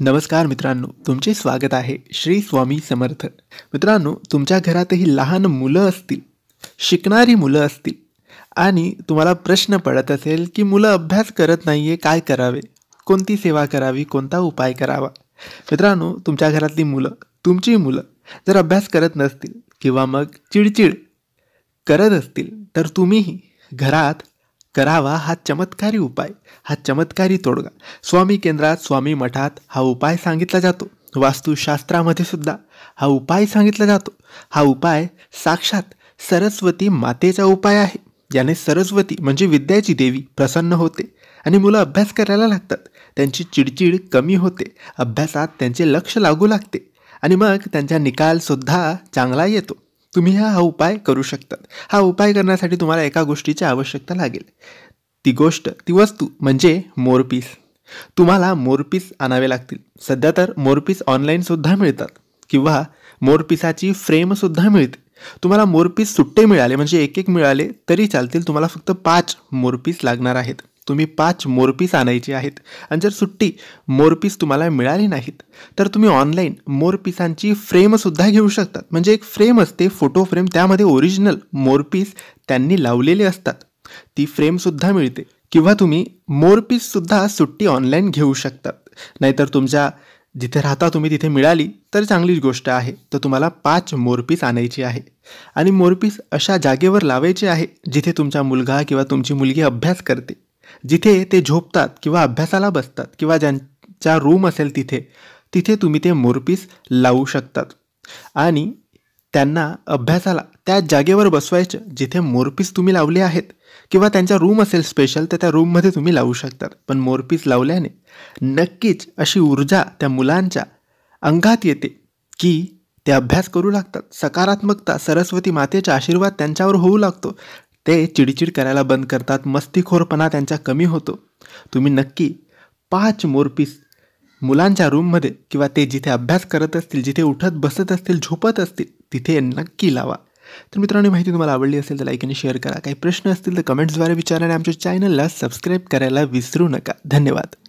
नमस्कार मित्रांनो तुमचे स्वागत आहे श्री स्वामी समर्थ मित्रांनो तुमच्या घरातही लहान मुलं असतील शिकणारी मुलं असतील आणि तुम्हाला प्रश्न पडत असेल की मुलं अभ्यास करत नाही आहे काय करावे कोणती सेवा करावी कोणता उपाय करावा मित्रांनो तुमच्या घरातली मुलं तुमची मुलं जर अभ्यास करत नसतील किंवा मग चिडचिड करत असतील तर तुम्हीही घरात करावा हा चमत्कारी उपाय हा चमत्कारी तोडगा स्वामी केंद्रात स्वामी मठात हा उपाय सांगितला जातो वास्तुशास्त्रामध्ये सुद्धा हा उपाय सांगितला जातो हा उपाय साक्षात सरस्वती मातेचा उपाय आहे याने सरस्वती म्हणजे विद्याची देवी प्रसन्न होते आणि मुलं अभ्यास करायला लागतात त्यांची चिडचिड कमी होते अभ्यासात त्यांचे लक्ष लागू लागते आणि मग त्यांचा निकालसुद्धा चांगला येतो तुम्ही हा हा उपाय करू शकतात हा उपाय करण्यासाठी तुम्हाला एका गोष्टीची आवश्यकता लागेल ती गोष्ट ती वस्तू म्हणजे मोरपीस तुम्हाला मोरपीस आणावे लागतील सध्या तर मोरपीस ऑनलाईनसुद्धा मिळतात किंवा मोरपिसाची फ्रेमसुद्धा मिळते तुम्हाला मोरपीस सुट्टे मिळाले म्हणजे एक एक मिळाले तरी चालतील तुम्हाला फक्त पाच मोरपीस लागणार आहेत तुम्ही पाच मोरपीस आणायचे आहेत आणि जर सुट्टी मोरपीस तुम्हाला मिळाली नाहीत तर तुम्ही ऑनलाईन मोरपिसांची फ्रेमसुद्धा घेऊ शकतात म्हणजे एक फ्रेम असते फोटो फ्रेम त्यामध्ये ओरिजिनल मोरपीस त्यांनी लावलेले असतात ती फ्रेमसुद्धा मिळते किंवा तुम्ही मोरपीससुद्धा सुट्टी ऑनलाईन घेऊ शकतात नाहीतर तुमच्या जिथे राहता तुम्ही तिथे मिळाली तर चांगलीच गोष्ट आहे तर तुम्हाला पाच मोरपीस आणायची आहे आणि मोरपीस अशा जागेवर लावायचे आहे जिथे तुमचा मुलगा किंवा तुमची मुलगी अभ्यास करते जिथे ते झोपतात किंवा अभ्यासाला बसतात किंवा ज्यांच्या रूम असेल तिथे तिथे तुम्ही ते मोरपीस लावू शकतात आणि त्यांना अभ्यासाला त्या जागेवर बसवायचं जिथे मोरपीस तुम्ही लावले आहेत किंवा त्यांच्या रूम असेल स्पेशल तर त्या रूममध्ये तुम्ही लावू शकतात पण मोरपीस लावल्याने नक्कीच अशी ऊर्जा त्या मुलांच्या अंगात येते की ते अभ्यास करू लागतात सकारात्मकता सरस्वती मातेचा आशीर्वाद त्यांच्यावर होऊ लागतो ते चिडचिड करायला बंद करतात मस्तीखोरपणा त्यांचा कमी होतो तुम्ही नक्की पाच मोरपीस मुलांच्या रूममध्ये किंवा ते जिथे अभ्यास करत असतील जिथे उठत बसत असतील झोपत असतील तिथे नक्की लावा तर मित्रांनो माहिती तुम्हाला आवडली असेल तर लाईक आणि शेअर करा काही प्रश्न असतील तर कमेंट्सद्वारे विचारा आणि आमच्या चॅनलला सबस्क्राईब करायला विसरू नका धन्यवाद